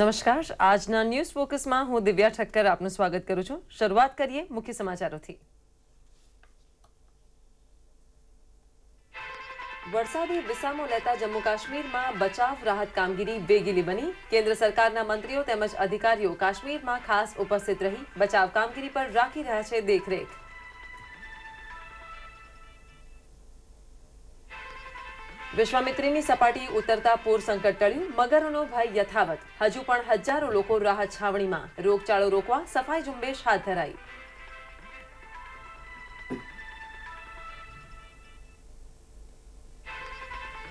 નમસ્કાર આજના ન્યૂઝ ફોકસમાં હું દિવ્યા ઠક્કર આપનું સ્વાગત કરું છું શરૂઆત કરીએ મુખ્ય સમાચારોથી વરસાદી વિસામો લેતા જમ્મુ કાશ્મીરમાં બચાવ રાહત કામગીરી વેગીલી બની કેન્દ્ર સરકારના મંત્રીઓ તેમજ અધિકારીઓ કાશ્મીરમાં ખાસ ઉપસ્થિત રહી બચાવ કામગીરી પર રાખી રહ્યા છે દેખરેખ વિશ્વામિત્રીની સપાટી ઉતરતા પૂર સંકટ ટળ્યું મગરનો ભય યથાવત હજુ પણ હજારો લોકો રાહત છાવણીમાં રોગચાળો રોકવા સફાઈ ઝુંબેશ હાથ ધરાઈ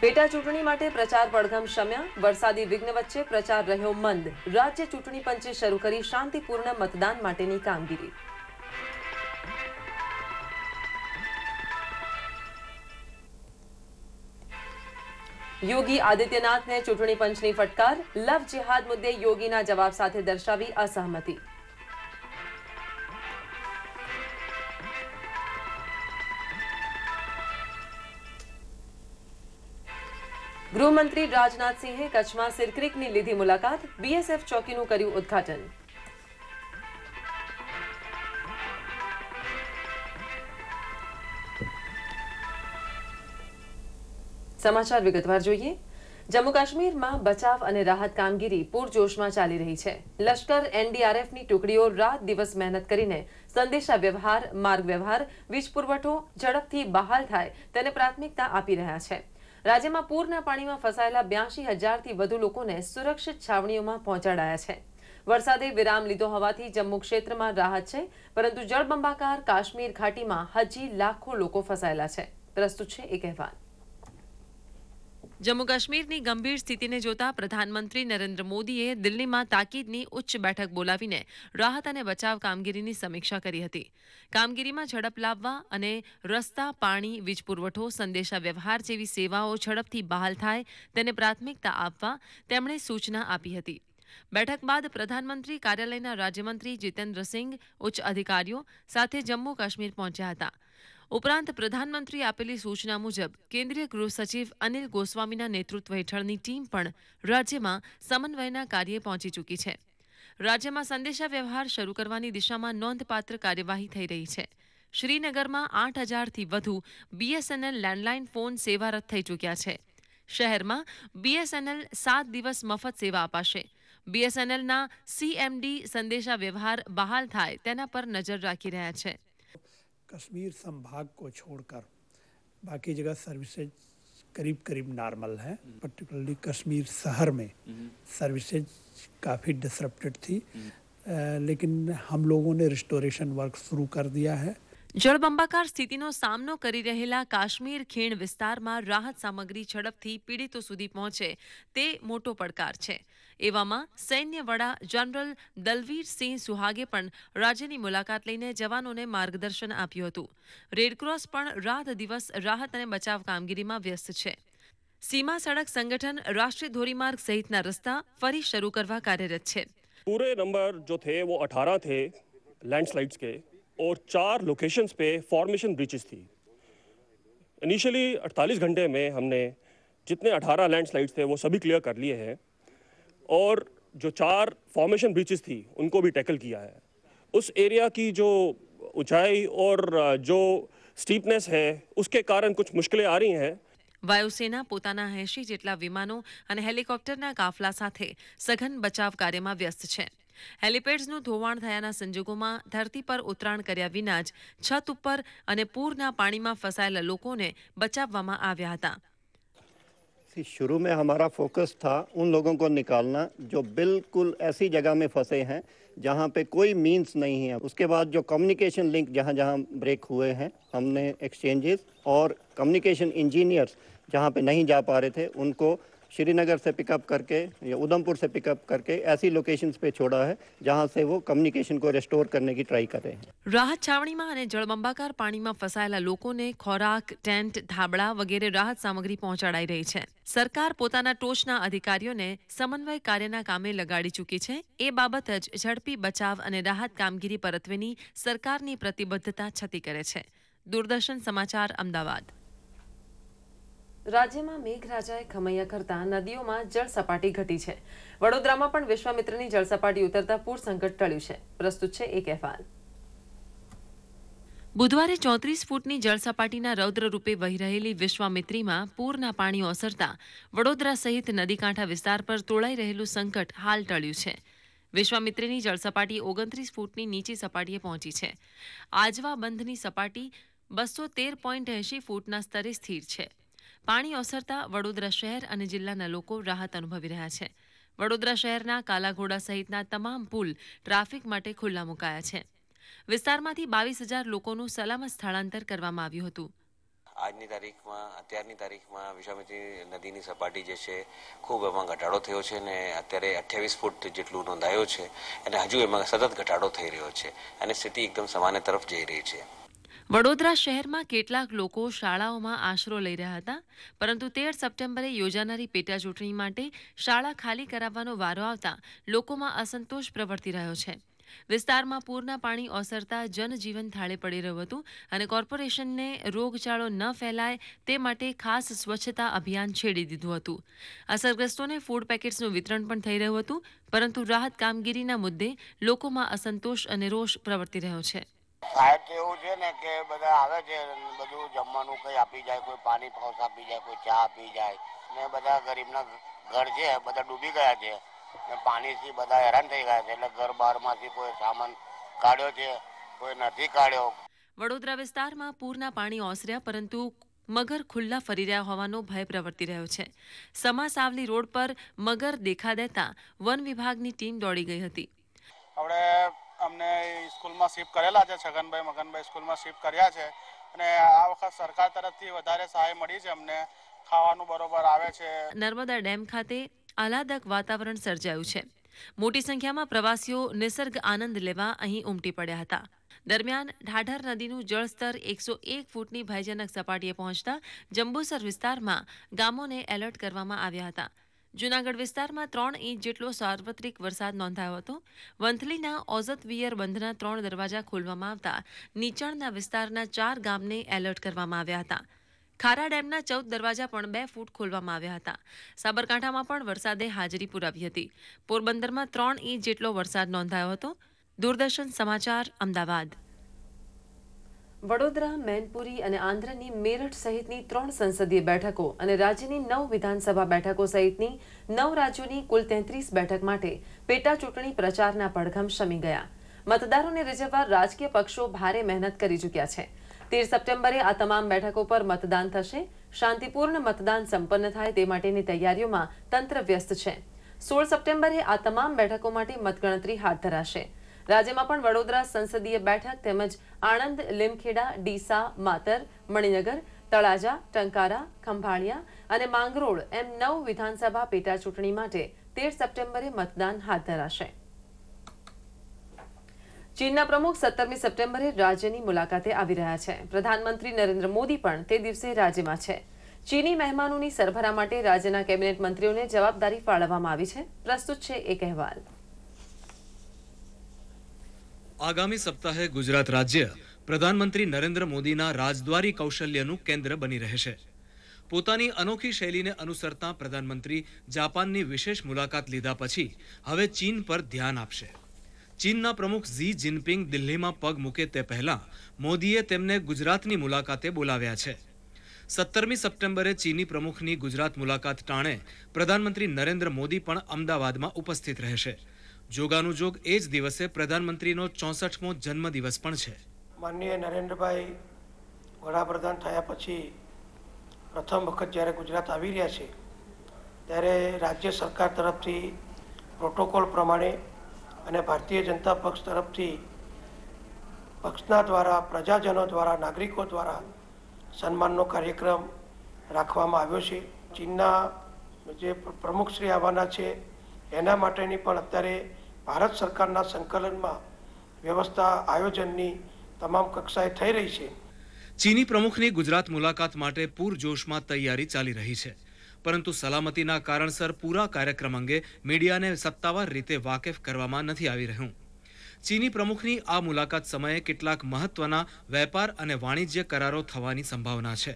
પેટા ચૂંટણી માટે પ્રચાર પડઘમ શમ્યા વરસાદી વિઘ્ન વચ્ચે પ્રચાર રહ્યો મંદ રાજ્ય ચૂંટણી પંચે શરૂ કરી શાંતિપૂર્ણ મતદાન માટેની કામગીરી યોગી આદિત્યનાથને ચૂંટણી પંચની ફટકાર લવ જેહાદ મુદ્દે યોગીના જવાબ સાથે દર્શાવી અસહમતિ ગૃહમંત્રી રાજનાથસિંહે કચ્છમાં સિરક્રિકની લીધી મુલાકાત બીએસએફ ચોકીનું કર્યું ઉદ્ઘાટન સમાચાર વિગતવાર જોઈએ જમ્મુ કાશ્મીરમાં બચાવ અને રાહત કામગીરી પૂરજોશમાં ચાલી રહી છે લશ્કર એનડીઆરએફની ટુકડીઓ રાત દિવસ મહેનત કરીને સંદેશા વ્યવહાર માર્ગ વ્યવહાર વીજ પુરવઠો ઝડપથી બહાલ થાય તેને પ્રાથમિકતા આપી રહ્યા છે રાજ્યમાં પૂરના પાણીમાં ફસાયેલા બ્યાસી હજારથી વધુ લોકોને સુરક્ષિત છાવણીઓમાં પહોંચાડાયા છે વરસાદે વિરામ લીધો હોવાથી જમ્મુ ક્ષેત્રમાં રાહત છે પરંતુ જળબંબાકાર કાશ્મીર ઘાટીમાં હજી લાખો લોકો ફસાયેલા છે પ્રસ્તુત છે એક અહેવાલ જમ્મુ કાશ્મીરની ગંભીર સ્થિતિને જોતા પ્રધાનમંત્રી નરેન્દ્ર મોદીએ દિલ્હીમાં તાકીદની ઉચ્ચ બેઠક બોલાવીને રાહત અને બચાવ કામગીરીની સમીક્ષા કરી હતી કામગીરીમાં ઝડપ લાવવા અને રસ્તા પાણી વીજ પુરવઠો સંદેશા વ્યવહાર જેવી સેવાઓ ઝડપથી બહાલ થાય તેને પ્રાથમિકતા આપવા તેમણે સૂચના આપી હતી બેઠક બાદ પ્રધાનમંત્રી કાર્યાલયના રાજ્યમંત્રી જીતેન્દ્રસિંહ ઉચ્ચ અધિકારીઓ સાથે જમ્મુ કાશ્મીર પહોંચ્યા હતા ઉપરાંત પ્રધાનમંત્રીએ આપેલી સૂચના મુજબ કેન્દ્રીય ગૃહ સચિવ અનિલ ગોસ્વામીના નેતૃત્વ હેઠળની ટીમ પણ રાજ્યમાં સમન્વયના કાર્યે પહોંચી ચૂકી છે રાજ્યમાં સંદેશાવ્યવહાર શરૂ કરવાની દિશામાં નોંધપાત્ર કાર્યવાહી થઈ રહી છે શ્રીનગરમાં આઠ હજારથી વધુ બીએસએનએલ લેન્ડલાઇન ફોન સેવારત થઈ ચૂક્યા છે શહેરમાં બીએસએનએલ સાત દિવસ મફત સેવા અપાશે બીએસએનએલના સીએમડી સંદેશાવ્યવહાર બહાલ થાય તેના પર નજર રાખી રહ્યા છે कश्मीर संभाग को छोड़कर बाकी जगह सर्विसेज करीब करीब नॉर्मल है हम्म। पर्टिकुलरली कश्मीर शहर में हम्म। सर्विसेज काफ़ी डिसरप्टेड थी आ, हम्म। लेकिन हम लोगों ने रिस्टोरेशन वर्क शुरू कर दिया है જળબંબાકાર સ્થિતિનો સામનો કરી રહેલા કાશ્મીર ખીણ વિસ્તારમાં રાહત સામગ્રી ઝડપથી પીડિતો સુધી પહોંચે તે મોટો પડકાર છે એવામાં સૈન્ય વડા જનરલ દલવીરસિંહ સુહાગે પણ રાજ્યની મુલાકાત લઈને જવાનોને માર્ગદર્શન આપ્યું હતું રેડક્રોસ પણ રાત દિવસ રાહત અને બચાવ કામગીરીમાં વ્યસ્ત છે સીમા સડક સંગઠન રાષ્ટ્રીય ધોરીમાર્ગ સહિતના રસ્તા ફરી શરૂ કરવા કાર્યરત છે પૂરે નંબર જો થે વો અઠારહ થે લેન્ડસ્લાઇડ્સ કે और चार लोकेशंस पे फॉर्मेशन ब्रिचेस थी इनिशियली 48 घंटे में हमने जितने 18 लैंडस्लाइड्स थे वो सभी क्लियर कर लिए हैं और जो चार फॉर्मेशन ब्रिचेज थी उनको भी टैकल किया है उस एरिया की जो ऊंचाई और जो स्टीपनेस है उसके कारण कुछ मुश्किलें आ रही हैं વાયુસેના પોતાના એંશી જેટલા વિમાનો અને હેલિકોપ્ટરના કાફલા સાથે સઘન બચાવ કાર્યમાં વ્યસ્ત છે हेलीपेट्स નું ધોવાણ થયાના સંજોગોમાં ધરતી પર ઉતરાણ કર્યા વિના જ છત ઉપર અને પૂરના પાણીમાં ફસાયેલા લોકોને બચાવવામાં આવ્યા હતા થી શરૂમાં અમારો ફોકસ تھا ઉન લોકો કો નિકાલના જો બિલકુલ એસી જગ્યા મે ફસે હે જહા પે કોઈ મીન્સ નહી હે ઉસકે બાદ જો કમ્યુનિકેશન લિંક જહા જહા બ્રેક હુએ હે હમને એક્સચેન્जेस ઓર કમ્યુનિકેશન એન્જિનિયર્સ જહા પે નહી જા પા રહે થે ઉનકો श्रीनगर से पिकअप करके या उधमपुर से पिकअप करके ऐसी लोकेशंस पे छोड़ा है जहां से वो कम्युनिकेशन को રેસ્ટોર કરને કી ટ્રાય કરે છે રાહત છાવણીમાં અને જળબંબાકાર પાણીમાં ફસાયેલા લોકોને ખોરાક ટેન્ટ ધાબળા વગેરે રાહત સામગ્રી પહોંચાડાઈ રહી છે સરકાર પોતાના ટોચના અધિકારીઓને સમન્વય કાર્યના કામે લગાડી ચૂકી છે એ બાબત જ ઝડપી બચાવ અને રાહત કામગીરી પરત્વેની સરકારની પ્રતિબદ્ધતા છતી કરે છે દૂરદર્શન સમાચાર અમદાવાદ રાજ્યમાં મેઘરાજાએ ખમૈયા કરતા નદીઓમાં જળ સપાટી ઘટી છે વડોદરામાં પણ વિશ્વામિત્રની જળ સપાટી ઉતરતા પૂર સંકટ ટળ્યું છે પ્રસ્તુત છે એક અહેવાલ બુધવારે ચોત્રીસ ફૂટની જળસપાટીના રૌદ્રરૂપે વહી રહેલી વિશ્વામિત્રીમાં પૂરના પાણી ઓસરતા વડોદરા સહિત નદીકાંઠા વિસ્તાર પર તોળાઈ રહેલું સંકટ હાલ ટળ્યું છે વિશ્વામિત્રીની જળસપાટી ઓગણત્રીસ ફૂટની નીચી સપાટીએ પહોંચી છે આજવા બંધની સપાટી બસો તેર પોઈન્ટ એંશી ફૂટના સ્તરે સ્થિર છે પાણી ઓસરતા વડોદરા શહેર અને જિલ્લાના લોકો રાહત અનુભવી રહ્યા છે વડોદરા શહેરના કાલાઘોડા સહિતના તમામ પુલ ટ્રાફિક માટે ખુલ્લા મુકાયા છે વિસ્તારમાંથી બાવીસ હજાર લોકોનું સલામત સ્થળાંતર કરવામાં આવ્યું હતું આજની તારીખમાં અત્યારની તારીખમાં વિશ્વામિત્રી નદીની સપાટી જે છે ખૂબ એમાં ઘટાડો થયો છે અને અત્યારે અઠ્યાવીસ ફૂટ જેટલું નોંધાયો છે અને હજુ એમાં સતત ઘટાડો થઈ રહ્યો છે અને સ્થિતિ એકદમ સામાન્ય તરફ જઈ રહી છે વડોદરા શહેરમાં કેટલાક લોકો શાળાઓમાં આશરો લઈ રહ્યા હતા પરંતુ તેર સપ્ટેમ્બરે યોજાનારી પેટા ચૂંટણી માટે શાળા ખાલી કરાવવાનો વારો આવતા લોકોમાં અસંતોષ પ્રવર્તી રહ્યો છે વિસ્તારમાં પૂરના પાણી ઓસરતા જનજીવન થાળે પડી રહ્યું હતું અને કોર્પોરેશનને રોગચાળો ન ફેલાય તે માટે ખાસ સ્વચ્છતા અભિયાન છેડી દીધું હતું અસરગ્રસ્તોને ફૂડ પેકેટ્સનું વિતરણ પણ થઈ રહ્યું હતું પરંતુ રાહત કામગીરીના મુદ્દે લોકોમાં અસંતોષ અને રોષ પ્રવર્તી રહ્યો છે સાહેબ એવું છે ને કે બધા આવે છે બધું જમવાનું કંઈ આપી જાય કોઈ પાણી પાઉસ આપી જાય કોઈ ચા આપી જાય ને બધા ગરીબના ઘર છે બધા ડૂબી ગયા છે ને પાણીથી બધા હેરાન થઈ ગયા છે એટલે ઘર બહારમાંથી કોઈ સામાન કાઢ્યો છે કોઈ નથી કાઢ્યો વડોદરા વિસ્તારમાં પૂરના પાણી ઓસર્યા પરંતુ મગર ખુલ્લા ફરી રહ્યા હોવાનો ભય પ્રવર્તી રહ્યો છે સમા સાવલી રોડ પર મગર દેખા દેતા વન વિભાગની ટીમ દોડી ગઈ હતી આપણે અમને સ્કૂલમાં શિફ્ટ કરેલા છે છગનભાઈ મગનભાઈ સ્કૂલમાં શિફ્ટ કર્યા છે અને આ વખત સરકાર તરફથી વધારે સહાય મળી છે અમને ખાવાનું બરોબર આવે છે નર્મદા ડેમ ખાતે આહલાદક વાતાવરણ સર્જાયું છે મોટી સંખ્યામાં પ્રવાસીઓ નિસર્ગ આનંદ લેવા અહીં ઉમટી પડ્યા હતા દરમિયાન ઢાઢર નદીનું જળસ્તર એકસો એક ફૂટની ભયજનક સપાટીએ પહોંચતા જંબુસર વિસ્તારમાં ગામોને એલર્ટ કરવામાં આવ્યા હતા જૂનાગઢ વિસ્તારમાં ત્રણ ઇંચ જેટલો સાર્વત્રિક વરસાદ નોંધાયો હતો વંથલીના ઓઝત વિયર બંધના ત્રણ દરવાજા ખોલવામાં આવતા નીચાણના વિસ્તારના ચાર ગામને એલર્ટ કરવામાં આવ્યા હતા ખારા ડેમના ચૌદ દરવાજા પણ બે ફૂટ ખોલવામાં આવ્યા હતા સાબરકાંઠામાં પણ વરસાદે હાજરી પુરાવી હતી પોરબંદરમાં ત્રણ ઇંચ જેટલો વરસાદ નોંધાયો હતો દૂરદર્શન સમાચાર અમદાવાદ વડોદરા મેનપુરી અને આંધ્રની મેરઠ સહિતની ત્રણ સંસદીય બેઠકો અને રાજ્યની નવ વિધાનસભા બેઠકો સહિતની નવ રાજ્યોની કુલ તેત્રીસ બેઠક માટે પેટા ચૂંટણી પ્રચારના પડઘમ શમી ગયા મતદારોને રીઝવવા રાજકીય પક્ષો ભારે મહેનત કરી ચૂક્યા છે તેર સપ્ટેમ્બરે આ તમામ બેઠકો પર મતદાન થશે શાંતિપૂર્ણ મતદાન સંપન્ન થાય તે માટેની તૈયારીઓમાં તંત્ર વ્યસ્ત છે સોળ સપ્ટેમ્બરે આ તમામ બેઠકો માટે મતગણતરી હાથ ધરાશે રાજ્યમાં પણ વડોદરા સંસદીય બેઠક તેમજ આણંદ લીમખેડા ડીસા માતર મણિનગર તળાજા ટંકારા ખંભાળિયા અને માંગરોળ એમ નવ વિધાનસભા પેટા ચૂંટણી માટે તેર સપ્ટેમ્બરે મતદાન હાથ ધરાશે ચીનના પ્રમુખ સત્તરમી સપ્ટેમ્બરે રાજ્યની મુલાકાતે આવી રહ્યા છે પ્રધાનમંત્રી નરેન્દ્ર મોદી પણ તે દિવસે રાજ્યમાં છે ચીની મહેમાનોની સરભરા માટે રાજ્યના કેબિનેટ મંત્રીઓને જવાબદારી ફાળવવામાં આવી છે પ્રસ્તુત છે એક અહેવાલ આગામી સપ્તાહે ગુજરાત રાજ્ય પ્રધાનમંત્રી નરેન્દ્ર મોદીના રાજદ્વારી કૌશલ્યનું કેન્દ્ર બની રહેશે પોતાની અનોખી શૈલીને અનુસરતા પ્રધાનમંત્રી જાપાનની વિશેષ મુલાકાત લીધા પછી હવે ચીન પર ધ્યાન આપશે ચીનના પ્રમુખ ઝી જિનપિંગ દિલ્હીમાં પગ મૂકે તે પહેલાં મોદીએ તેમને ગુજરાતની મુલાકાતે બોલાવ્યા છે સત્તરમી સપ્ટેમ્બરે ચીની પ્રમુખની ગુજરાત મુલાકાત ટાણે પ્રધાનમંત્રી નરેન્દ્ર મોદી પણ અમદાવાદમાં ઉપસ્થિત રહેશે જોગાનુજોગ એ જ દિવસે પ્રધાનમંત્રીનો ચોસઠમો જન્મદિવસ પણ છે માનનીય નરેન્દ્રભાઈ વડાપ્રધાન થયા પછી પ્રથમ વખત જ્યારે ગુજરાત આવી રહ્યા છે ત્યારે રાજ્ય સરકાર તરફથી પ્રોટોકોલ પ્રમાણે અને ભારતીય જનતા પક્ષ તરફથી પક્ષના દ્વારા પ્રજાજનો દ્વારા નાગરિકો દ્વારા સન્માનનો કાર્યક્રમ રાખવામાં આવ્યો છે ચીનના જે પ્રમુખશ્રી આવવાના છે એના માટેની પણ અત્યારે ભારત સરકારના સંકલનમાં વ્યવસ્થા આયોજનની તમામ કક્ષાએ થઈ રહી છે ચીની પ્રમુખની ગુજરાત મુલાકાત માટે પૂરજોશમાં તૈયારી ચાલી રહી છે પરંતુ સલામતીના કારણસર પૂરા કાર્યક્રમ અંગે મીડિયાને સત્તાવાર રીતે વાકેફ કરવામાં નથી આવી રહ્યું ચીની પ્રમુખની આ મુલાકાત સમયે કેટલાક મહત્વના વેપાર અને વાણિજ્ય કરારો થવાની સંભાવના છે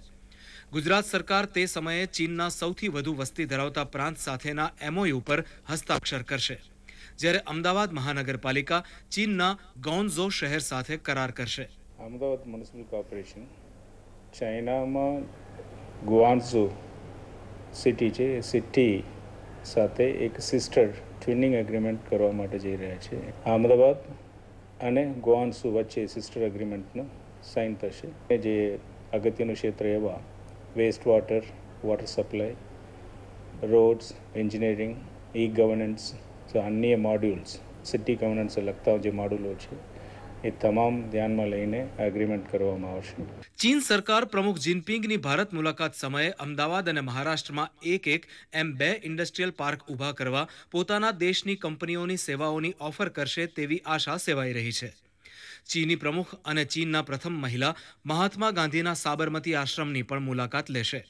ગુજરાત સરકાર તે સમયે ચીનના સૌથી વધુ વસ્તી ધરાવતા પ્રાંત સાથેના એમઓયુ પર હસ્તાક્ષર કરશે જ્યારે અમદાવાદ મહાનગરપાલિકા ચીનના ગોન્ઝો શહેર સાથે કરાર કરશે અમદાવાદ મ્યુનિસિપલ કોર્પોરેશન ચાઇનામાં ગુઆન્ઝો સિટી છે સિટી સાથે એક સિસ્ટર ટ્વિનિંગ એગ્રીમેન્ટ કરવા માટે જઈ રહ્યા છે અમદાવાદ અને ગુઆન્સુ વચ્ચે સિસ્ટર એગ્રીમેન્ટનું સાઇન થશે કે જે અગત્યનું ક્ષેત્ર એવા waste water water supply roads engineering e governance તો અન્ય મોડ્યુલ્સ સિટી ગવર્નન્સને લખતા જે મોડ્યુલો છે એ તમામ ધ્યાનમાં લઈને એગ્રીમેન્ટ કરવામાં આવશે ચીન સરકાર પ્રમુખ જિનપિંગની ભારત મુલાકાત સમયે અમદાવાદ અને મહારાષ્ટ્રમાં એક એક એમ બે ઇન્ડસ્ટ્રીયલ પાર્ક ઊભા કરવા પોતાના દેશની કંપનીઓની સેવાઓની ઓફર કરશે તેવી આશા સેવાઈ રહી છે ચીની પ્રમુખ અને ચીનના પ્રથમ મહિલા મહાત્મા ગાંધીના સાબરમતી આશ્રમની પણ મુલાકાત લેશે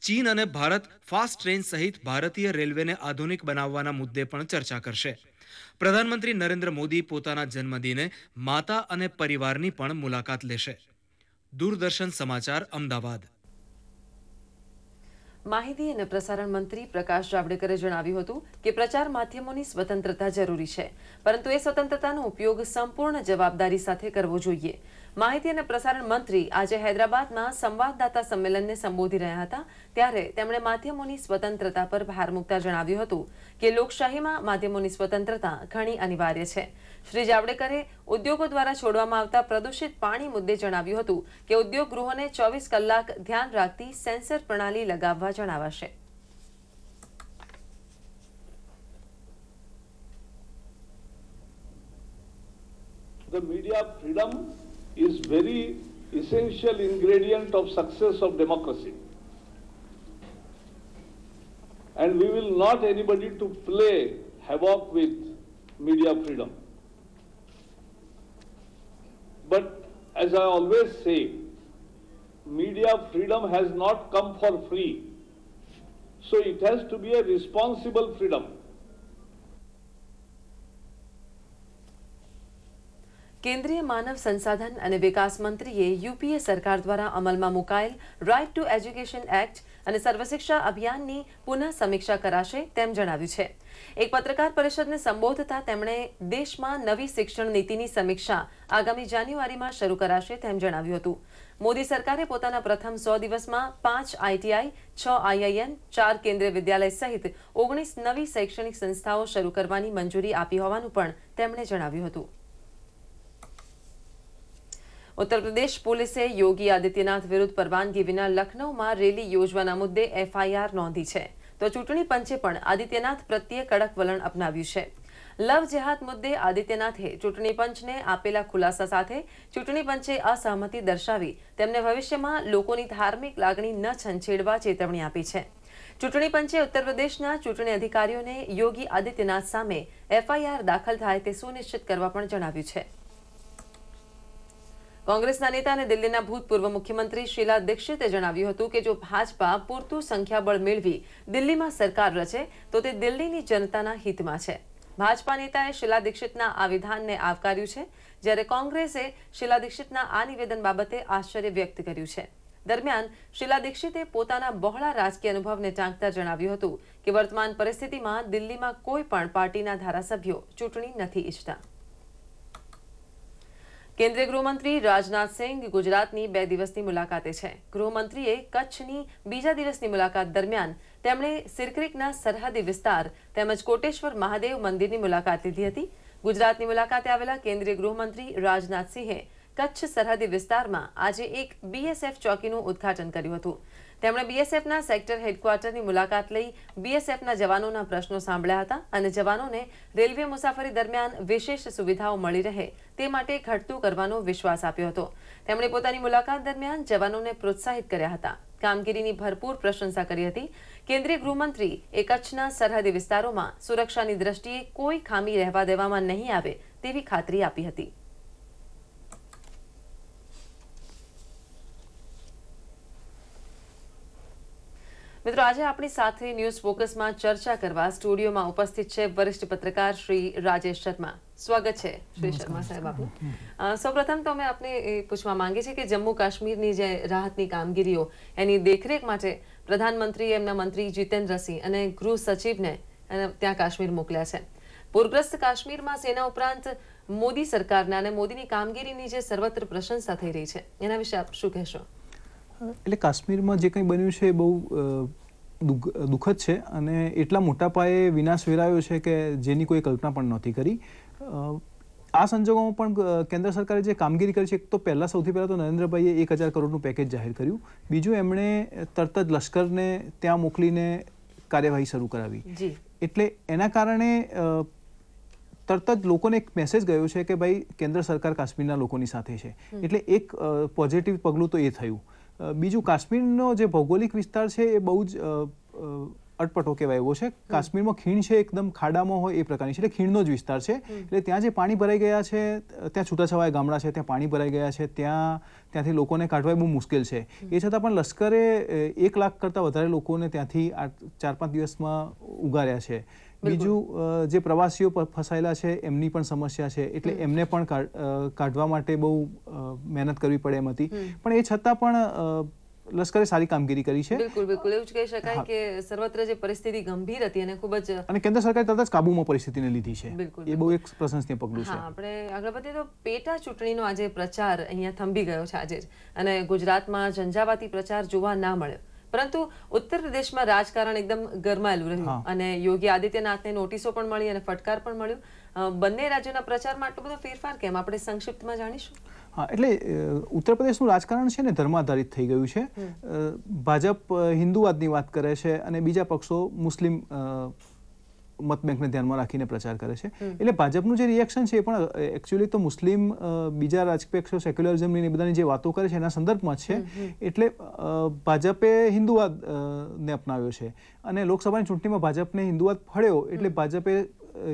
ચીન અને ભારત ફાસ્ટ ટ્રેન સહિત ભારતીય રેલવેને આધુનિક બનાવવાના મુદ્દે પણ ચર્ચા કરશે પ્રધાનમંત્રી નરેન્દ્ર મોદી પોતાના જન્મદિને માતા અને પરિવારની પણ મુલાકાત લેશે દૂરદર્શન સમાચાર અમદાવાદ માહિતી અને પ્રસારણ મંત્રી પ્રકાશ જાવડેકરે જણાવ્યું હતું કે પ્રચાર માધ્યમોની સ્વતંત્રતા જરૂરી છે પરંતુ એ સ્વતંત્રતાનો ઉપયોગ સંપૂર્ણ જવાબદારી સાથે કરવો જોઈએ માહિતી અને પ્રસારણ મંત્રી આજે હૈદરાબાદમાં સંવાદદાતા સંમેલનને સંબોધી રહ્યા હતા ત્યારે તેમણે માધ્યમોની સ્વતંત્રતા પર ભાર મૂકતા જણાવ્યું હતું કે લોકશાહીમાં માધ્યમોની સ્વતંત્રતા ઘણી અનિવાર્ય છે શ્રી જાવડેકરે ઉદ્યોગો દ્વારા છોડવામાં આવતા પ્રદૂષિત પાણી મુદ્દે જણાવ્યું હતું કે ઉદ્યોગ ગૃહોને ચોવીસ કલાક ધ્યાન રાખતી સેન્સર પ્રણાલી લગાવવા જણાવાશે the media freedom is very essential ingredient of success of democracy. And we will not anybody to play havoc with media freedom. But as I always say, media freedom has not come for free. So it has to be a responsible freedom. કેન્દ્રીય માનવ સંસાધન અને વિકાસ મંત્રીએ UPA સરકાર દ્વારા અમલમાં મુકાયેલ right to education act અને સર્વશિક્ષા અભિયાનની પુનઃ સમીક્ષા કરાશે તેમ જણાવ્યું છે એક પત્રકાર પરિષદને સંબોધતા તેમણે દેશમાં નવી શિક્ષણ નીતિની સમીક્ષા આગામી જાન્યુઆરીમાં શરૂ કરાશે તેમ જણાવ્યું હતું મોદી સરકારે પોતાના પ્રથમ સો દિવસમાં પાંચ આઈટીઆઈ છ આઈઆઈએન ચાર કેન્દ્રીય વિદ્યાલય સહિત ઓગણીસ નવી શૈક્ષણિક સંસ્થાઓ શરૂ કરવાની મંજૂરી આપી હોવાનું પણ તેમણે જણાવ્યું હતું ઉત્તર પ્રદેશ પોલીસે યોગી આદિત્યનાથ વિરુદ્ધ પરવાનગી વિના લખનૌમાં રેલી યોજવાના મુદ્દે એફઆઈઆર નોંધી છે તો ચૂંટણી પંચે પણ આદિત્યનાથ પ્રત્યે કડક વલણ અપનાવ્યું છે લવ જેહાદ મુદ્દે આદિત્યનાથે ચૂંટણી પંચને આપેલા ખુલાસા સાથે ચૂંટણી પંચે અસહમતિ દર્શાવી તેમને ભવિષ્યમાં લોકોની ધાર્મિક લાગણી ન છંછેડવા ચેતવણી આપી છે ચૂંટણી પંચે ઉત્તર પ્રદેશના ચૂંટણી અધિકારીઓને યોગી આદિત્યનાથ સામે એફઆઈઆર દાખલ થાય તે સુનિશ્ચિત કરવા પણ જણાવ્યું છે કોંગ્રેસના નેતા અને દિલ્હીના ભૂતપૂર્વ મુખ્યમંત્રી શીલા દીક્ષિતે જણાવ્યું હતું કે જો ભાજપા પૂરતું સંખ્યાબળ મેળવી દિલ્હીમાં સરકાર રચે તો તે દિલ્હીની જનતાના હિતમાં છે ભાજપા નેતાએ શીલા દીક્ષિતના આ વિધાનને આવકાર્યું છે જ્યારે કોંગ્રેસે શીલા દીક્ષિતના આ નિવેદન બાબતે આશ્ચર્ય વ્યક્ત કર્યું છે દરમિયાન શીલા દીક્ષિતે પોતાના બહોળા રાજકીય અનુભવને ટાંકતા જણાવ્યું હતું કે વર્તમાન પરિસ્થિતિમાં દિલ્હીમાં કોઈ પણ પાર્ટીના ધારાસભ્યો ચૂંટણી નથી ઈચ્છતા કેન્દ્રીય ગૃહમંત્રી રાજનાથસિંહ ગુજરાતની બે દિવસની મુલાકાતે છે ગૃહમંત્રીએ કચ્છની બીજા દિવસની મુલાકાત દરમિયાન તેમણે સિરક્રિકના સરહદી વિસ્તાર તેમજ કોટેશ્વર મહાદેવ મંદિરની મુલાકાત લીધી હતી ગુજરાતની મુલાકાતે આવેલા કેન્દ્રીય ગૃહમંત્રી રાજનાથસિંહે કચ્છ સરહદી વિસ્તારમાં આજે એક બીએસએફ ચોકીનું ઉદ્ઘાટન કર્યું હતું તેમણે બીએસએફના સેક્ટર હેડક્વાર્ટરની મુલાકાત લઈ બીએસએફના જવાનોના પ્રશ્નો સાંભળ્યા હતા અને જવાનોને રેલવે મુસાફરી દરમિયાન વિશેષ સુવિધાઓ મળી રહે તે માટે ઘટતું કરવાનો વિશ્વાસ આપ્યો હતો તેમણે પોતાની મુલાકાત દરમિયાન જવાનોને પ્રોત્સાહિત કર્યા હતા કામગીરીની ભરપૂર પ્રશંસા કરી હતી કેન્દ્રીય ગૃહમંત્રી એ કચ્છના સરહદી વિસ્તારોમાં સુરક્ષાની દ્રષ્ટિએ કોઈ ખામી રહેવા દેવામાં નહીં આવે તેવી ખાતરી આપી હતી મિત્રો આજે આપણી સાથે ન્યૂઝ ફોકસમાં ચર્ચા કરવા સ્ટુડિયોમાં ઉપસ્થિત છે વરિષ્ઠ પત્રકાર શ્રી રાજેશ શર્મા સ્વાગત છે શ્રી શર્મા સાહેબ આપનું સૌપ્રથમ તો અમે આપને પૂછવા માંગીએ છીએ કે જમ્મુ કાશ્મીરની જે રાહતની કામગીરીઓ એની દેખરેખ માટે પ્રધાનમંત્રીએ એમના મંત્રી જીતેન્દ્ર સિંહ અને ગૃહ સચિવને ત્યાં કાશ્મીર મોકલ્યા છે પૂરગ્રસ્ત કાશ્મીરમાં સેના ઉપરાંત મોદી સરકારના અને મોદીની કામગીરીની જે સર્વત્ર પ્રશંસા થઈ રહી છે એના વિશે આપ શું કહેશો એટલે કાશ્મીરમાં જે કંઈ બન્યું છે એ બહુ દુઃખદ છે અને એટલા મોટા પાયે વિનાશ વેરાયો છે કે જેની કોઈ કલ્પના પણ નહોતી કરી આ સંજોગોમાં પણ કેન્દ્ર સરકારે જે કામગીરી કરી છે એક તો પહેલાં સૌથી પહેલાં તો નરેન્દ્રભાઈએ એક હજાર કરોડનું પેકેજ જાહેર કર્યું બીજું એમણે તરત જ લશ્કરને ત્યાં મોકલીને કાર્યવાહી શરૂ કરાવી એટલે એના કારણે તરત જ લોકોને એક મેસેજ ગયો છે કે ભાઈ કેન્દ્ર સરકાર કાશ્મીરના લોકોની સાથે છે એટલે એક પોઝિટિવ પગલું તો એ થયું બીજું કાશ્મીરનો જે ભૌગોલિક વિસ્તાર છે એ બહુ જ અટપટો કહેવાય એવો છે કાશ્મીરમાં ખીણ છે એકદમ ખાડામાં હોય એ પ્રકારની છે એટલે ખીણનો જ વિસ્તાર છે એટલે ત્યાં જે પાણી ભરાઈ ગયા છે ત્યાં છૂટાછવાયા ગામડા છે ત્યાં પાણી ભરાઈ ગયા છે ત્યાં ત્યાંથી લોકોને કાઢવા બહુ મુશ્કેલ છે એ છતાં પણ લશ્કરે એક લાખ કરતાં વધારે લોકોને ત્યાંથી આ ચાર પાંચ દિવસમાં ઉગાર્યા છે બીજું જે પ્રવાસીઓ ફસાયેલા છે એમની પણ સમસ્યા છે એટલે એમને પણ કાઢવા માટે બહુ મહેનત કરવી પડે એમ હતી પણ એ છતાં પણ લશ્કરે સારી કામગીરી કરી છે બિલકુલ બિલકુલ એવું જ કહી શકાય કે સર્વત્ર જે પરિસ્થિતિ ગંભીર હતી અને ખૂબ જ અને કેન્દ્ર સરકારે તરત જ કાબૂમાં પરિસ્થિતિને લીધી છે બિલકુલ એ બહુ એક પ્રશંસનીય પગલું છે આપણે આગળ વધીએ તો પેટા ચૂંટણીનો આજે પ્રચાર અહીંયા થંભી ગયો છે આજે જ અને ગુજરાતમાં ઝંઝાવાતી પ્રચાર જોવા ના મળ્યો પરંતુ ઉત્તર પ્રદેશમાં રાજકારણ એકદમ ગરમાયેલું રહ્યું અને યોગી આદિત્યનાથને નોટિસો પણ મળી અને ફટકાર પણ મળ્યો બંને રાજ્યોના પ્રચારમાં આટલો બધો ફેરફાર કેમ આપણે સંક્ષિપ્તમાં જાણીશું હા એટલે ઉત્તર પ્રદેશનું રાજકારણ છે ને ધર્માધારિત થઈ ગયું છે ભાજપ હિન્દુવાદની વાત કરે છે અને બીજા પક્ષો મુસ્લિમ મત ધ્યાનમાં રાખીને પ્રચાર કરે છે એટલે ભાજપનું જે રિએક્શન છે એ પણ એકચ્યુઅલી તો મુસ્લિમ બીજા રાજપક્ષો સેક્યુલરિઝમની બધાની જે વાતો કરે છે એના સંદર્ભમાં છે એટલે ભાજપે હિન્દુવાદને અપનાવ્યો છે અને લોકસભાની ચૂંટણીમાં ભાજપને હિન્દુવાદ ફળ્યો એટલે ભાજપે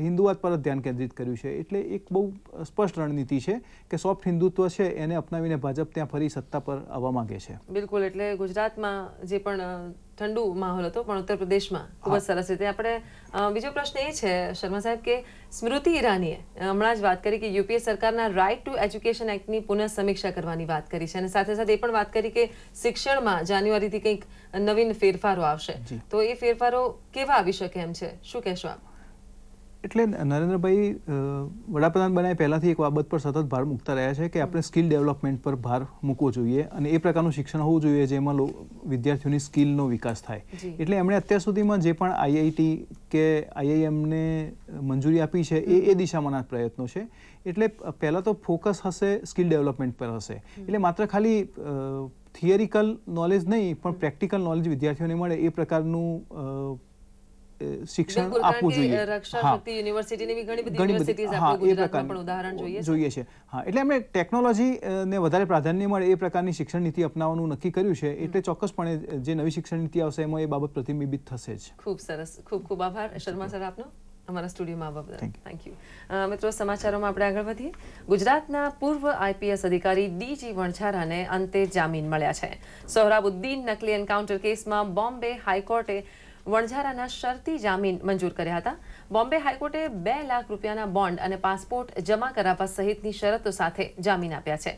હિન્દુવાદ પર જ ધ્યાન કેન્દ્રિત કર્યું છે એટલે એક બહુ સ્પષ્ટ રણનીતિ છે કે સોફ્ટ હિન્દુત્વ છે એને અપનાવીને ભાજપ ત્યાં ફરી સત્તા પર આવવા માંગે છે બિલકુલ એટલે ગુજરાતમાં જે પણ ઠંડુ માહોલ હતો પણ ઉત્તર પ્રદેશમાં ખૂબ જ સરસ રીતે આપણે બીજો પ્રશ્ન એ છે શર્મા સાહેબ કે સ્મૃતિ ઈરાનીએ હમણાં જ વાત કરી કે યુપીએ સરકારના રાઇટ ટુ એજ્યુકેશન એક્ટની પુનઃ સમીક્ષા કરવાની વાત કરી છે અને સાથે સાથે એ પણ વાત કરી કે શિક્ષણમાં જાન્યુઆરીથી કંઈક નવીન ફેરફારો આવશે તો એ ફેરફારો કેવા આવી શકે એમ છે શું કહેશો આપ એટલે નરેન્દ્રભાઈ વડાપ્રધાન બન્યા પહેલાંથી એક બાબત પર સતત ભાર મૂકતા રહ્યા છે કે આપણે સ્કિલ ડેવલપમેન્ટ પર ભાર મૂકવો જોઈએ અને એ પ્રકારનું શિક્ષણ હોવું જોઈએ જેમાં વિદ્યાર્થીઓની સ્કિલનો વિકાસ થાય એટલે એમણે અત્યાર સુધીમાં જે પણ આઈઆઈટી કે આઈઆઈએમને મંજૂરી આપી છે એ એ દિશામાંના પ્રયત્નો છે એટલે પહેલાં તો ફોકસ હશે સ્કિલ ડેવલપમેન્ટ પર હશે એટલે માત્ર ખાલી થિયરિકલ નોલેજ નહીં પણ પ્રેક્ટિકલ નોલેજ વિદ્યાર્થીઓને મળે એ પ્રકારનું શિક્ષણ આપવું જોઈએ રક્ષા શક્તિ યુનિવર્સિટીની બી ઘણી બધી યુનિવર્સિટીઝ આપણે ગુજરાતમાં પણ ઉદાહરણ જોઈએ જોઈએ છે હા એટલે એમણે ટેકનોલોજી ને વધારે પ્રાધાન્ય મળે એ પ્રકારની શિક્ષણ નીતિ અપનાવવાનું નક્કી કર્યું છે એટલે ચોક્કસપણે જે નવી શિક્ષણ નીતિ આવશે એમાં એ બાબત પ્રતિબિંબિત થશે જ ખૂબ સરસ ખૂબ ખૂબ આભાર શર્મા સર આપનો અમારા સ્ટુડિયોમાં આવવા બદલ થેન્ક યુ મિત્રો સમાચારોમાં આપણે આગળ વધીએ ગુજરાતના પૂર્વ આઈપીએસ અધિકારી ડીજી વણઝારાને અંતે જામીન મળ્યા છે સોહરાબુદ્દીન નકલી એન્કાઉન્ટર કેસમાં બોમ્બે હાઈકોર્ટે વણઝારાના શરતી જામીન મંજૂર કર્યા હતા બોમ્બે હાઈકોર્ટે બે લાખ રૂપિયાના બોન્ડ અને પાસપોર્ટ જમા કરાવવા સહિતની શરતો સાથે જામીન આપ્યા છે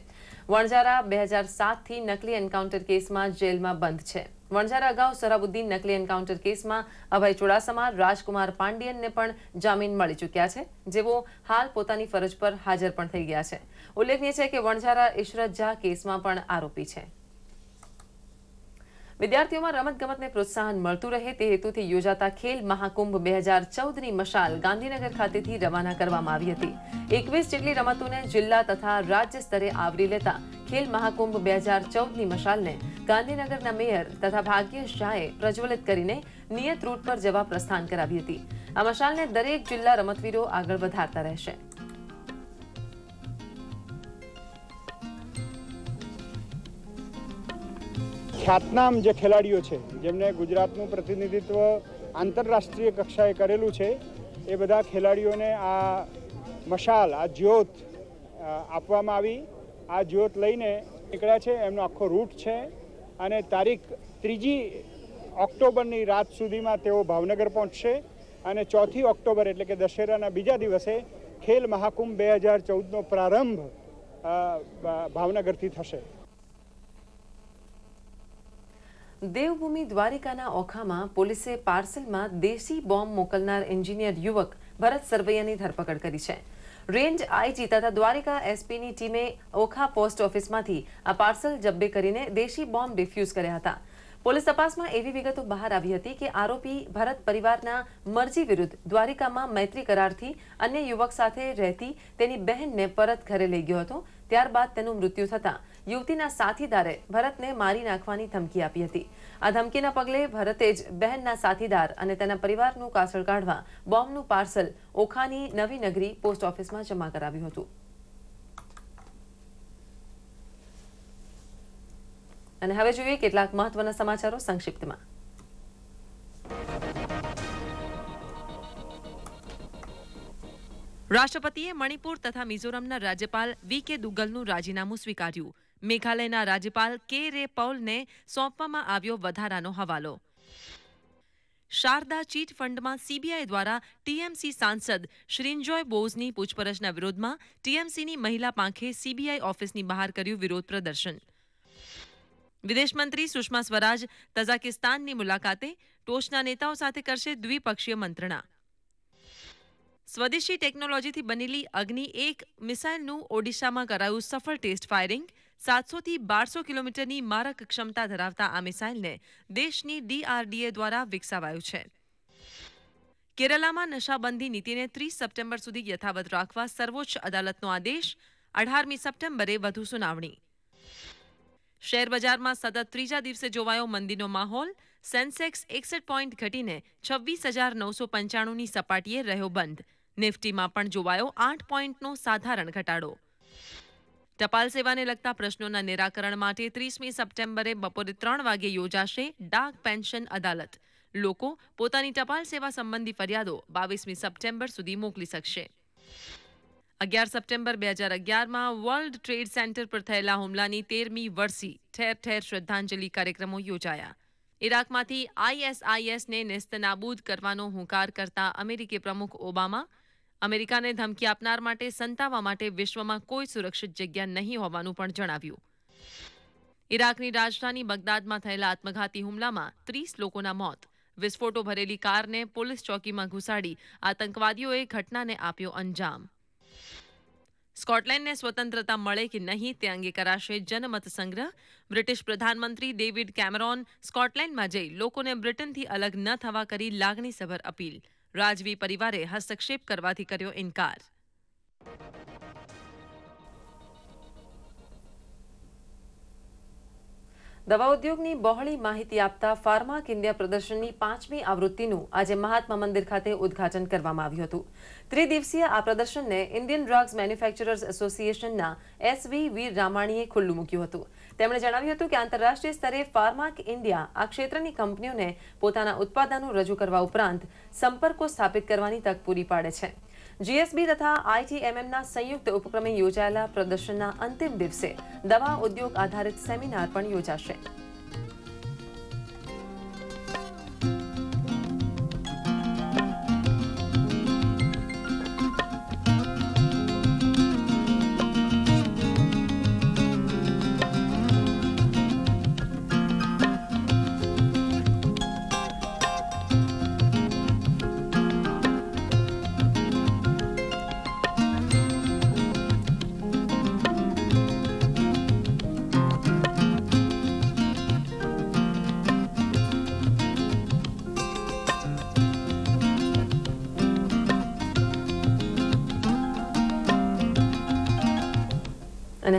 વણઝારા બે હજાર સાતથી નકલી એન્કાઉન્ટર કેસમાં જેલમાં બંધ છે વણઝારા અગાઉ સરાબુદ્દીન નકલી એન્કાઉન્ટર કેસમાં અભય ચુડાસમા રાજકુમાર પાંડિયનને પણ જામીન મળી ચૂક્યા છે જેઓ હાલ પોતાની ફરજ પર હાજર પણ થઈ ગયા છે ઉલ્લેખનીય છે કે વણઝારા ઇશરત ઝા કેસમાં પણ આરોપી છે વિદ્યાર્થીઓમાં રમતગમતને પ્રોત્સાહન મળતું રહે તે હેતુથી યોજાતા ખેલ મહાકુંભ બે હજાર ચૌદની મશાલ ગાંધીનગર ખાતેથી રવાના કરવામાં આવી હતી એકવીસ જેટલી રમતોને જિલ્લા તથા રાજ્ય સ્તરે આવરી લેતા ખેલ મહાકુંભ બે હજાર ચૌદની મશાલને ગાંધીનગરના મેયર તથા ભાગ્ય શાહે પ્રજ્વલિત કરીને નિયત રૂટ પર જવા પ્રસ્થાન કરાવી હતી આ મશાલને દરેક જિલ્લા રમતવીરો આગળ વધારતા રહેશે ખ્યાતનામ જે ખેલાડીઓ છે જેમને ગુજરાતનું પ્રતિનિધિત્વ આંતરરાષ્ટ્રીય કક્ષાએ કરેલું છે એ બધા ખેલાડીઓને આ મશાલ આ જ્યોત આપવામાં આવી આ જ્યોત લઈને નીકળ્યા છે એમનો આખો રૂટ છે અને તારીખ ત્રીજી ઓક્ટોબરની રાત સુધીમાં તેઓ ભાવનગર પહોંચશે અને ચોથી ઓક્ટોબર એટલે કે દશેરાના બીજા દિવસે ખેલ મહાકુંભ બે હજાર ચૌદનો પ્રારંભ ભાવનગરથી થશે દેવભૂમિ દ્વારિકાના ઓખામાં પોલીસે પાર્સલમાં દેશી બોમ્બ મોકલનાર એન્જિનિયર યુવક ભરત સરવૈયાની ધરપકડ કરી છે રેન્જ આઈજી તથા દ્વારિકા એસપીની ટીમે ઓખા પોસ્ટ ઓફિસમાંથી આ પાર્સલ જબ્બે કરીને દેશી બોમ્બ ડિફ્યુઝ કર્યા હતા પોલીસ તપાસમાં એવી વિગતો બહાર આવી હતી કે આરોપી ભરત પરિવારના મરજી વિરુદ્ધ દ્વારિકામાં મૈત્રી કરારથી અન્ય યુવક સાથે રહેતી તેની બહેનને પરત ઘરે લઈ ગયો હતો ત્યારબાદ તેનું મૃત્યુ થતાં યુવતીના સાથીદારે ભરતને મારી નાખવાની ધમકી આપી હતી આ ધમકીના પગલે ભરતે જ બહેનના સાથીદાર અને તેના પરિવારનું કાસળ કાઢવા બોમ્બનું પાર્સલ ઓખાની નવી નગરી પોસ્ટ ઓફિસમાં જમા કરાવ્યું હતું અને હવે જોઈએ કેટલાક મહત્વના સમાચારો સંક્ષિપ્તમાં રાષ્ટ્રપતિએ મણિપુર તથા મિઝોરમના રાજ્યપાલ વી કે દુગ્ગલનું રાજીનામું સ્વીકાર્યું મેઘાલયના રાજ્યપાલ કે રે પૌલને સોંપવામાં આવ્યો વધારાનો હવાલો શારદા ચીટ ફંડમાં સીબીઆઈ દ્વારા ટીએમસી સાંસદ શ્રીન્જોય બોઝની પૂછપરછના વિરોધમાં ટીએમસીની મહિલા પાંખે સીબીઆઈ ઓફિસની બહાર કર્યું વિરોધ પ્રદર્શન વિદેશમંત્રી સુષ્મા સ્વરાજ તઝાકિસ્તાનની મુલાકાતે ટોચના નેતાઓ સાથે કરશે દ્વિપક્ષીય મંત્રણા સ્વદેશી ટેકનોલોજીથી બનેલી અગ્નિ એક મિસાઇલનું ઓડિશામાં કરાયું સફળ ટેસ્ટ ફાયરિંગ સાતસોથી બારસો કિલોમીટરની મારક ક્ષમતા ધરાવતા આ મિસાઇલને દેશની ડીઆરડીએ દ્વારા વિકસાવાયું છે કેરલામાં નશાબંધી નીતિને ત્રીસ સપ્ટેમ્બર સુધી યથાવત રાખવા સર્વોચ્ચ અદાલતનો આદેશ અઢારમી સપ્ટેમ્બરે વધુ સુનાવણી શેરબજારમાં સતત ત્રીજા દિવસે જોવાયો મંદીનો માહોલ સેન્સેક્સ એકસઠ પોઈન્ટ ઘટીને છવ્વીસ હજાર નવસો પંચાણુંની સપાટીએ રહ્યો બંધ નિફ્ટીમાં પણ જોવાયો આઠ પોઈન્ટનો સાધારણ ઘટાડો डाक सेवा ने लगता प्रश्नों का निराकरण माटे 30મી સપ્ટેમ્બરે બપોરે 3 વાગે યોજાશે ડાક પેન્શન અદાલત લોકો પોતાની ટપાલ સેવા સંબંધિત ફરિયાદો 22મી સપ્ટેમ્બર સુધી મોકલી શકે 11 સપ્ટેમ્બર 2011 માં વર્લ્ડ ટ્રેડ સેન્ટર પર થયેલા હુમલાની 13મી વર્ષી ઠેર ઠેર શ્રદ્ધાંજલિ કાર્યક્રમો યોજાયા ઈરાકમાંથી આઈએસઆઈએસ ને નિસ્તનાબૂદ કરવાનો હોંકાર કરતા અમેરિકી પ્રમુખ ઓબામા અમેરિકાને ધમકી આપનાર માટે સંતાવા માટે વિશ્વમાં કોઈ સુરક્ષિત જગ્યા નહીં હોવાનું પણ જણાવ્યું ઈરાકની રાજધાની બગદાદમાં થયેલા આત્મઘાતી હુમલામાં ત્રીસ લોકોના મોત વિસ્ફોટો ભરેલી કારને પોલીસ ચોકીમાં ઘુસાડી આતંકવાદીઓએ ઘટનાને આપ્યો અંજામ સ્કોટલેન્ડને સ્વતંત્રતા મળે કે નહીં તે અંગે કરાશે જનમત સંગ્રહ બ્રિટિશ પ્રધાનમંત્રી ડેવિડ કેમેરોન સ્કોટલેન્ડમાં જઈ લોકોને બ્રિટનથી અલગ ન થવા કરી લાગણીસભર અપીલ રાજવી પરિવારે હસ્તક્ષેપ કરવાથી કર્યો ઇનકાર દવા ઉદ્યોગની બહોળી માહિતી આપતા ફાર્માક ઇન્ડિયા પ્રદર્શનની પાંચમી આવૃત્તિનું આજે મહાત્મા મંદિર ખાતે ઉદ્ઘાટન કરવામાં આવ્યું હતું ત્રિદિવસીય આ પ્રદર્શનને ઇન્ડિયન ડ્રગ્સ મેન્યુફેક્ચરર્સ એસોસિએશનના એસવી વી રામાણીએ ખુલ્લું મૂક્યું હતું તેમણે જણાવ્યું હતું કે આંતરરાષ્ટ્રીય સ્તરે ફાર્માક ઇન્ડિયા આ ક્ષેત્રની કંપનીઓને પોતાના ઉત્પાદનો રજૂ કરવા ઉપરાંત સંપર્કો સ્થાપિત કરવાની તક પૂરી પાડે છે જીએસબી તથા આઈટીએમએમના સંયુક્ત ઉપક્રમે યોજાયેલા પ્રદર્શનના અંતિમ દિવસે દવા ઉદ્યોગ આધારિત સેમિનાર પણ યોજાશે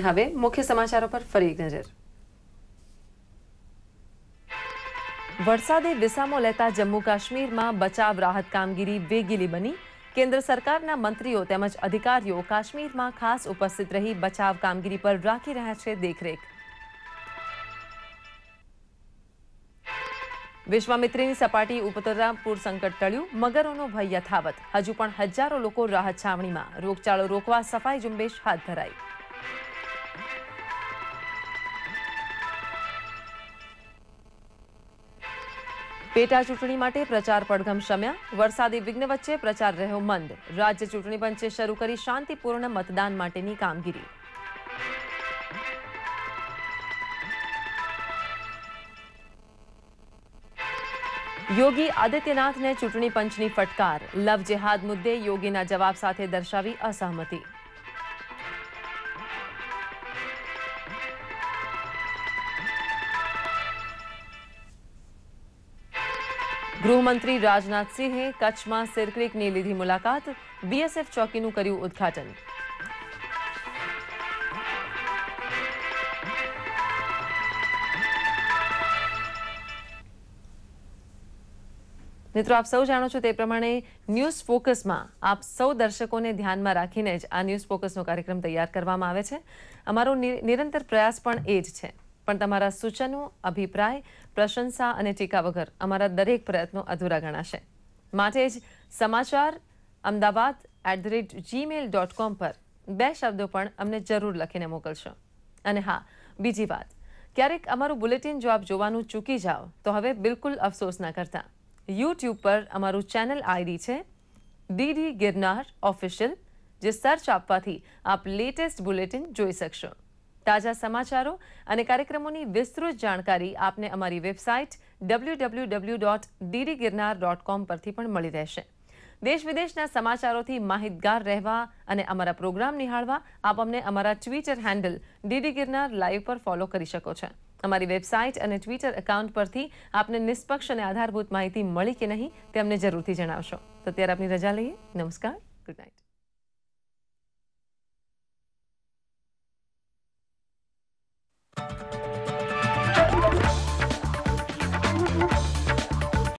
હવે મુખ્ય સમાચારો પર ફરી એક નજર વરસાદે વિસામો લેતા જમ્મુ કાશ્મીરમાં બચાવ રાહત કામગીરી વેગીલી બની કેન્દ્ર સરકારના મંત્રીઓ તેમજ અધિકારીઓ કાશ્મીરમાં ખાસ ઉપસ્થિત રહી બચાવ કામગીરી પર રાખી રહ્યા છે દેખરેખ વિશ્વામિત્રીની સપાટી ઉપતરતા સંકટ ટળ્યું મગરોનો ભય યથાવત હજુ પણ હજારો લોકો રાહત છાવણીમાં રોગચાળો રોકવા સફાઈ ઝુંબેશ હાથ ધરાઈ પેટા ચૂંટણી માટે પ્રચાર પડઘમ શમ્યા વરસાદી વિઘ્ન વચ્ચે પ્રચાર રહ્યો મંદ રાજ્ય ચૂંટણી પંચે શરૂ કરી શાંતિપૂર્ણ મતદાન માટેની કામગીરી યોગી આદિત્યનાથને ચૂંટણી પંચની ફટકાર લવ જેહાદ મુદ્દે યોગીના જવાબ સાથે દર્શાવી અસહમતિ ગૃહમંત્રી રાજનાથસિંહે કચ્છમાં સિરક્રિકની લીધી મુલાકાત બીએસએફ ચોકીનું કર્યું ઉદ્ઘાટન મિત્રો આપ સૌ જાણો છો તે પ્રમાણે ન્યૂઝ ફોકસમાં આપ સૌ દર્શકોને ધ્યાનમાં રાખીને જ આ ન્યૂઝ ફોકસનો કાર્યક્રમ તૈયાર કરવામાં આવે છે અમારો નિરંતર પ્રયાસ પણ એ જ છે પણ તમારા સૂચનો અભિપ્રાય પ્રશંસા અને ટીકા વગર અમારા દરેક પ્રયત્નો અધૂરા ગણાશે માટે જ સમાચાર Ahmedabad at the rate Gmail dot com પર બે શબ્દો પણ અમને જરૂર લખીને મોકલશો અને હા બીજી વાત ક્યારેક અમારું બુલેટિન જો આપ જોવાનું ચૂકી જાઓ તો હવે બિલકુલ અફસોસ ના કરતા યુટ્યુબ પર અમારું ચેનલ આઈડી છે ડીડી ગિરનાર ઓફિશિયલ જે સર્ચ આપવાથી આપ લેટેસ્ટ બુલેટિન જોઈ શકશો તાજા સમાચારો અને કાર્યક્રમોની વિસ્તૃત જાણકારી આપને અમારી વેબસાઇટ www.ddgirnar.com પરથી પણ મળી રહેશે દેશ વિદેશના સમાચારોથી માહિતગાર રહેવા અને અમારા પ્રોગ્રામ નિહાળવા આપ અમને અમારા Twitter handle DD Girnar live પર ફોલો કરી શકો છો અમારી વેબસાઇટ અને ટ્વિટર એકાઉન્ટ પરથી આપને નિષ્પક્ષ અને આધારભૂત માહિતી મળી કે નહીં તે અમને જરૂરથી જણાવશો તો ત્યારે આપની રજા લઈએ નમસ્કાર ગુડ નાઇટ Thank you.